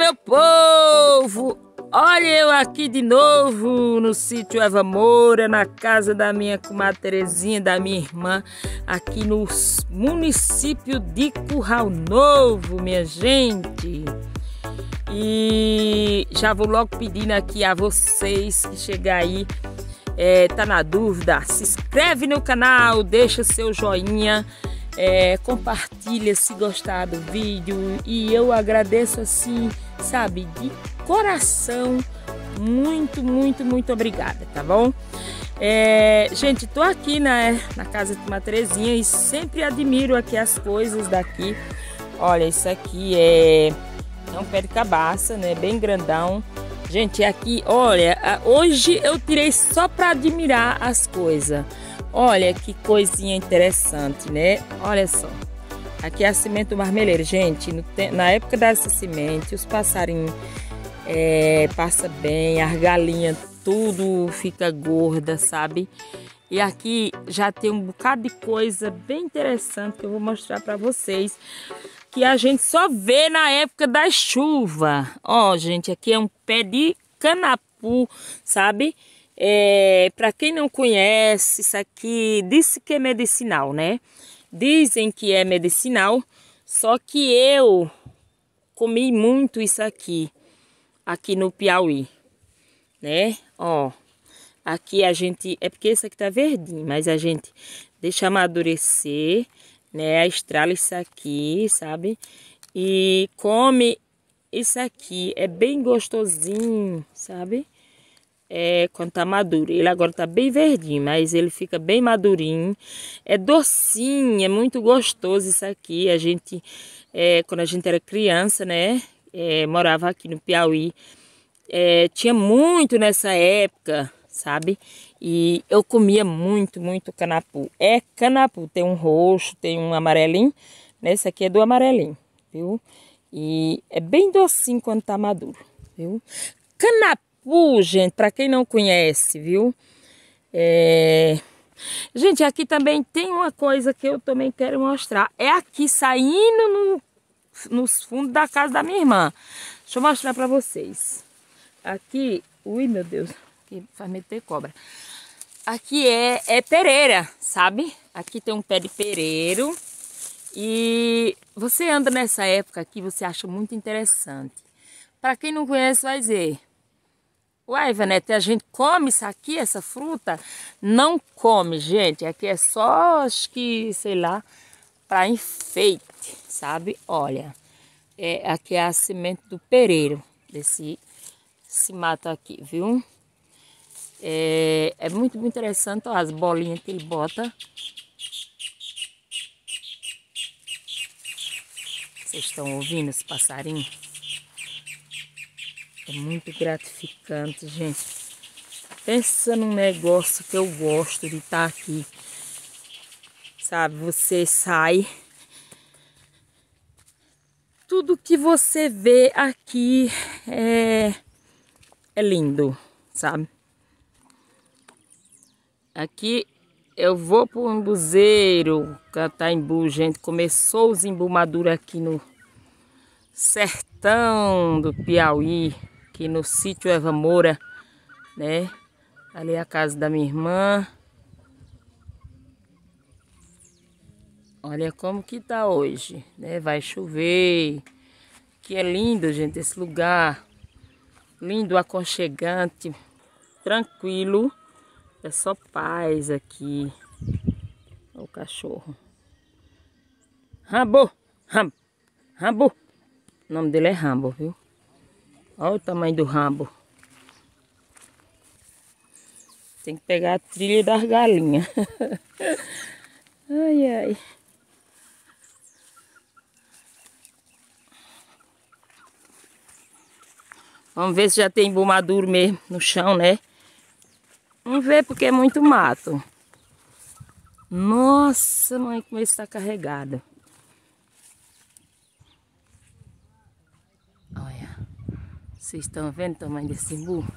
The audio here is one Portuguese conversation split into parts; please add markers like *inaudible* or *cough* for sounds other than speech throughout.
meu povo! Olha eu aqui de novo no sítio Eva Moura, na casa da minha comadre Terezinha, da minha irmã, aqui no município de Curral Novo, minha gente. E já vou logo pedindo aqui a vocês que chegar aí, é, tá na dúvida, se inscreve no canal, deixa seu joinha, é, compartilha se gostar do vídeo e eu agradeço assim sabe? De coração, muito, muito, muito obrigada, tá bom? É, gente, tô aqui na, né, na casa de uma Terezinha e sempre admiro aqui as coisas daqui. Olha, isso aqui é, é um pé de cabaça, né? Bem grandão. Gente, aqui, olha, hoje eu tirei só para admirar as coisas. Olha que coisinha interessante, né? Olha só. Aqui é cimento marmeleiro. Gente, na época dessa semente, os passarinhos é, passa bem, as galinhas, tudo fica gorda, sabe? E aqui já tem um bocado de coisa bem interessante que eu vou mostrar para vocês. Que a gente só vê na época da chuva. Ó, gente, aqui é um pé de canapu, sabe? É, para quem não conhece, isso aqui disse que é medicinal, né? Dizem que é medicinal, só que eu comi muito isso aqui, aqui no Piauí, né? Ó, aqui a gente, é porque esse aqui tá verdinho, mas a gente deixa amadurecer, né? Estrala isso aqui, sabe? E come isso aqui, é bem gostosinho, sabe? é, quando tá maduro. Ele agora tá bem verdinho, mas ele fica bem madurinho. É docinho, é muito gostoso isso aqui. A gente, é, quando a gente era criança, né, é, morava aqui no Piauí, é, tinha muito nessa época, sabe? E eu comia muito, muito canapu. É canapu, tem um roxo, tem um amarelinho. Nesse né? aqui é do amarelinho, viu? E é bem docinho quando tá maduro, viu? Canapu Ipu, gente, para quem não conhece, viu? É... Gente, aqui também tem uma coisa que eu também quero mostrar. É aqui, saindo no, nos fundos da casa da minha irmã. Deixa eu mostrar para vocês. Aqui, ui, meu Deus, que faz meter cobra. Aqui é, é pereira, sabe? Aqui tem um pé de pereiro. E você anda nessa época aqui, você acha muito interessante. Para quem não conhece, vai ver. Uai, Vanete, a gente come isso aqui, essa fruta? Não come, gente. Aqui é só, acho que, sei lá, para enfeite, sabe? Olha, é, aqui é a semente do pereiro, desse esse mato aqui, viu? É, é muito, muito interessante ó, as bolinhas que ele bota. Vocês estão ouvindo esse passarinho? É muito gratificante, gente. Pensa num negócio que eu gosto de estar tá aqui. Sabe, você sai. Tudo que você vê aqui é, é lindo, sabe? Aqui eu vou para o embuzeiro catar embu, gente. Começou os embumadura aqui no sertão do Piauí aqui no sítio Eva Moura, né? Ali é a casa da minha irmã. Olha como que tá hoje, né? Vai chover. Que é lindo, gente, esse lugar. Lindo, aconchegante, tranquilo. É só paz aqui. Olha o cachorro. Rambo! Rambo! Rambo! O nome dele é Rambo, viu? Olha o tamanho do rabo. Tem que pegar a trilha das galinhas. *laughs* ai, ai. Vamos ver se já tem bom mesmo no chão, né? Vamos ver porque é muito mato. Nossa, mãe, como ele está carregado. Vocês estão vendo o tamanho desse burro?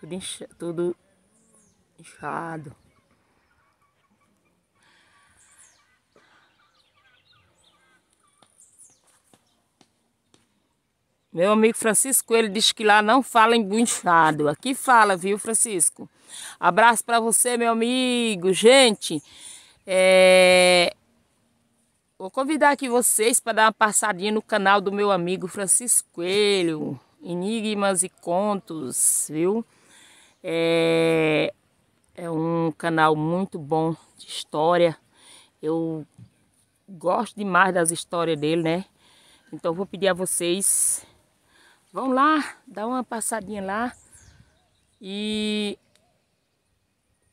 Tudo, incha, tudo inchado. Meu amigo Francisco ele diz que lá não fala em bunchado. Aqui fala, viu, Francisco? Abraço para você, meu amigo. Gente, é... vou convidar aqui vocês para dar uma passadinha no canal do meu amigo Francisco Coelho enigmas e contos, viu? É, é um canal muito bom de história. Eu gosto demais das histórias dele, né? Então vou pedir a vocês, vão lá, dá uma passadinha lá e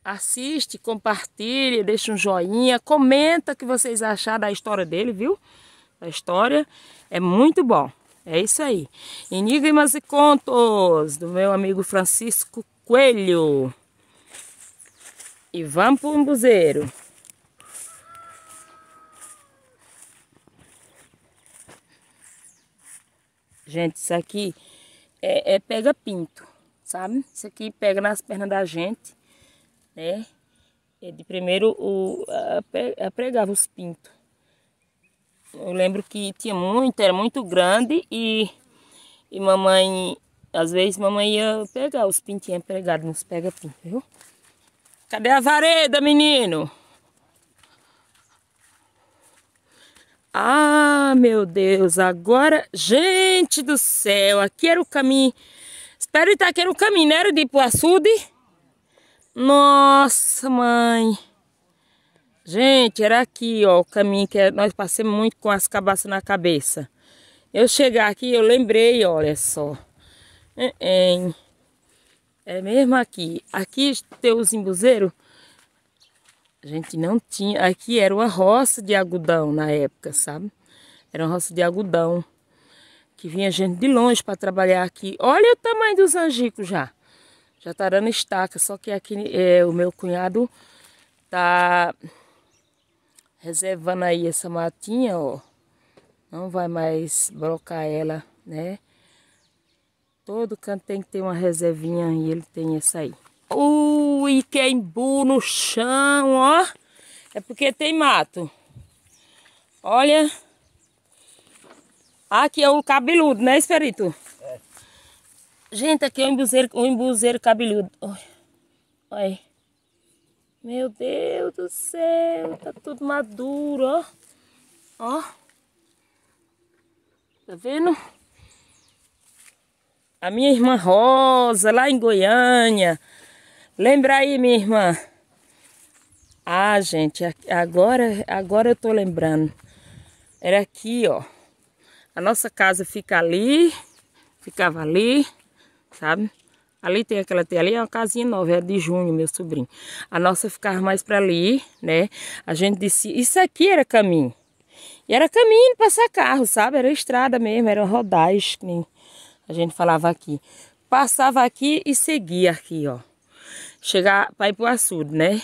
assiste, compartilhe, deixa um joinha, comenta o que vocês acharam da história dele, viu? A história é muito bom. É isso aí. Enigmas e contos do meu amigo Francisco Coelho. E vamos para o umbuzeiro. Gente, isso aqui é, é pega pinto, sabe? Isso aqui pega nas pernas da gente, né? É de primeiro o, a, a pregava os pintos. Eu lembro que tinha muito, era muito grande e, e mamãe, às vezes mamãe ia pegar os pintinhos pregados nos pega-pintos, assim, viu? Cadê a vareda, menino? Ah, meu Deus, agora, gente do céu, aqui era o caminho. Espero estar aqui no caminho, né? Era de ir o açude. Nossa, mãe. Gente, era aqui, ó, o caminho que nós passamos muito com as cabaças na cabeça. Eu chegar aqui, eu lembrei, olha só. É, é mesmo aqui. Aqui tem os embuzeiros. A gente não tinha... Aqui era uma roça de algodão na época, sabe? Era uma roça de algodão. Que vinha gente de longe para trabalhar aqui. Olha o tamanho dos angicos já. Já tá dando estaca. Só que aqui é, o meu cunhado tá reservando aí essa matinha, ó. Não vai mais brocar ela, né? Todo canto tem que ter uma reservinha e ele tem essa aí. Ui, que embu no chão, ó. É porque tem mato. Olha. Aqui é o cabeludo, né, espírito? É. Gente, aqui é o embuzeiro, o embuzeiro cabeludo. Olha. Olha meu Deus do céu, tá tudo maduro, ó. Ó. Tá vendo? A minha irmã Rosa, lá em Goiânia. Lembra aí, minha irmã? Ah, gente, agora, agora eu tô lembrando. Era aqui, ó. A nossa casa fica ali, ficava ali, sabe? Ali tem aquela, ali é uma casinha nova, é de junho, meu sobrinho. A nossa ficava mais para ali, né? A gente disse, isso aqui era caminho. E era caminho passar carro, sabe? Era estrada mesmo, era rodagem, nem a gente falava aqui. Passava aqui e seguia aqui, ó. Chegar para ir pro açude, né?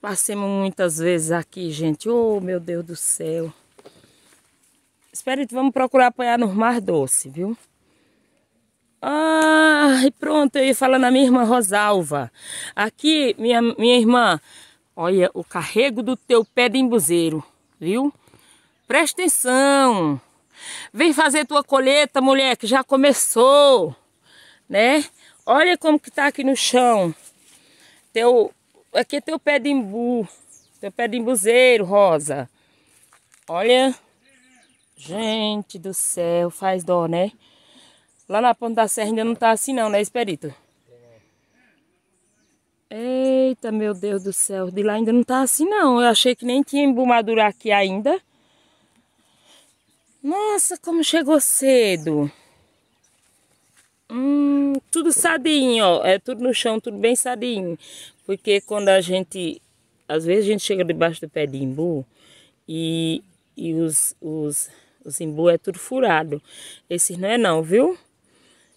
Passemos muitas vezes aqui, gente. Oh, meu Deus do céu. Espero que vamos procurar apanhar no mar doce, viu? Ah, e pronto, eu ia falar na minha irmã Rosalva. Aqui, minha, minha irmã, olha o carrego do teu pé de embuzeiro, viu? Presta atenção. Vem fazer tua colheita, mulher, que já começou, né? Olha como que tá aqui no chão. Teu, aqui é teu pé de embu, teu pé de embuzeiro, Rosa. Olha, gente do céu, faz dó, né? Lá na ponta da serra ainda não tá assim não, né, Esperito? Eita, meu Deus do céu. De lá ainda não tá assim não. Eu achei que nem tinha embumadura aqui ainda. Nossa, como chegou cedo. Hum, tudo sadinho, ó. É tudo no chão, tudo bem sadinho. Porque quando a gente... Às vezes a gente chega debaixo do pé de imbu e, e os, os, os imbu é tudo furado. Esse não é não, Viu?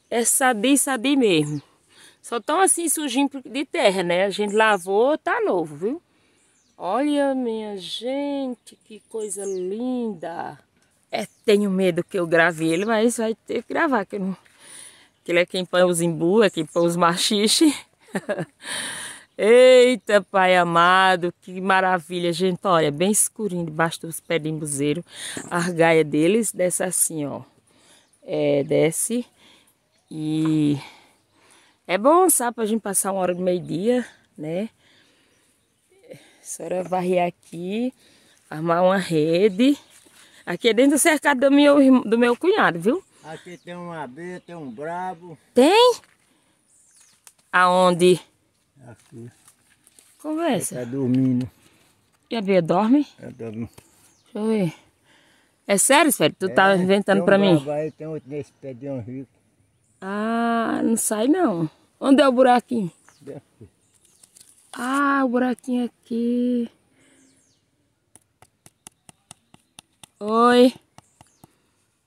é saber saber mesmo. Só tão assim sujinho de terra, né? A gente lavou, tá novo, viu? Olha, minha gente, que coisa linda. É, tenho medo que eu grave ele, mas vai ter que gravar, que, não... que ele é quem põe os imbu, é quem põe os machixe. *laughs* Eita, Pai amado, que maravilha, gente. Olha, bem escurinho debaixo dos pés de imbuzeiro. A argaia deles desce assim, ó. É, desce e é bom, sabe, a gente passar uma hora do meio-dia, né? A senhora varrer aqui, armar uma rede. Aqui é dentro do cercado do meu, do meu cunhado, viu? Aqui tem um abelha, tem um brabo. Tem? Aonde? Aqui. Conversa. Ele tá dormindo. E a Bia dorme? Ela dorme. Deixa eu ver. É sério, Sérgio? Tu tá é, tá inventando pra mim? Vai, tem outro nesse pé de um rico. Ah, não sai não. Onde é o buraquinho? Ah, o buraquinho aqui. Oi.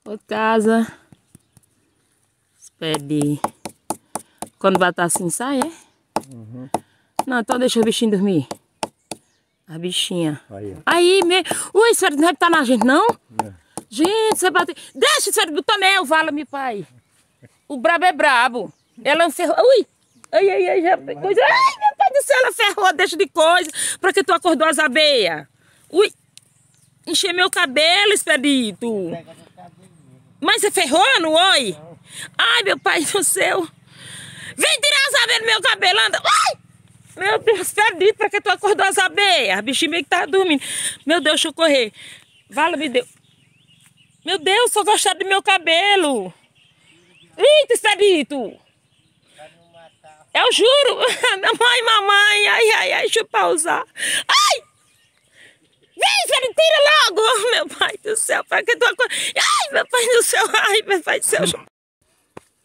Ô casa. Espere. Quando estar tá assim, sai, é? Uhum. Não, então deixa o bichinho dormir. A bichinha. Aí, ó. Aí me... Ui, senhora, não deve estar tá na gente, não? É. Gente, você bateu. Deixa, senhora, do tonel, vala meu pai. O brabo é brabo. Ela encerrou. É Ui! Ai, ai, ai, já coisa. Ai, meu pai do céu, ela ferrou, deixa de coisa. Pra que tu acordou as abeias? Ui! Enchei meu cabelo, expedito. Mas você ferrou, não oi? Ai, meu pai do céu. Vem tirar as abeias do meu cabelo, anda. Ai! Meu Deus, expedito, pra que tu acordou as abeias? A bichinha meio que tava dormindo. Meu Deus, deixa eu correr. Vala, me deu. Meu Deus, só gostaram do meu cabelo. Eita, Expedito! Eu juro! *laughs* Mamãe, mamãe! Ai, ai, ai, deixa eu pausar! Ai! Vem, Expedito, tira logo! *laughs* Meu pai do céu, para que tua Ai, meu pai do céu! *laughs* Ai, meu pai do céu!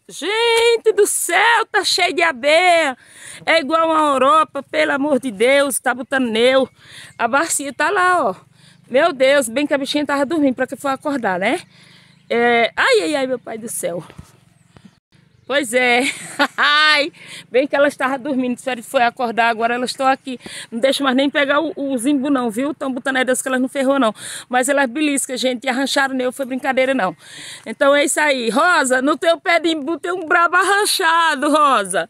Gente do céu, tá cheio de abeia. É igual a Europa, pelo amor de Deus, tá botando neu. A bacia tá lá, ó. Meu Deus, bem que a bichinha tava dormindo, pra que foi acordar, né? É... Ai, ai, ai, meu pai do céu. Pois é. *laughs* Ai, bem que elas estavam dormindo, disseram que foi acordar, agora elas estão aqui. Não deixa mais nem pegar o, o zimbo não, viu? Estão botando aí das que elas não ferrou não. Mas elas beliscam, gente, e arrancharam nele, foi brincadeira não. Então é isso aí. Rosa, no teu pé de imbu tem um brabo arranchado, Rosa.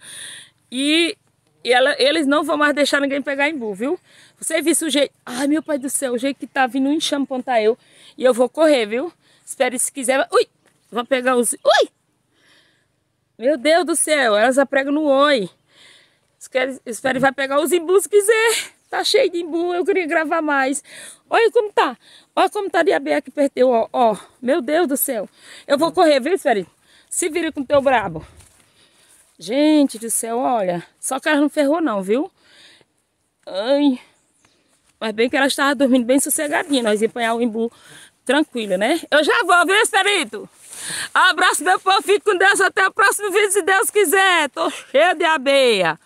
E, e ela, eles não vão mais deixar ninguém pegar imbu, viu? Você viu o jeito... Ai, meu pai do céu, o jeito que tá vindo um enxame pontar tá eu. E eu vou correr, viu? Espere se quiser... Ui! Vou pegar os... Ui! Meu Deus do céu, elas apregam no oi. Espero que vai pegar os imbus se quiser. Tá cheio de imbu, eu queria gravar mais. Olha como tá. Olha como tá de abelha que perdeu, ó, ó. Meu Deus do céu. Eu vou correr, viu, Esperi? Se vira com teu brabo. Gente do céu, olha. Só que ela não ferrou não, viu? Ai. Mas bem que ela estava dormindo bem sossegadinha. Nós ia apanhar o imbu tranquilo, né? Eu já vou, viu, Esperito? Abraço meu povo, fique com Deus, até o próximo vídeo, se Deus quiser. Tô cheio de abeia.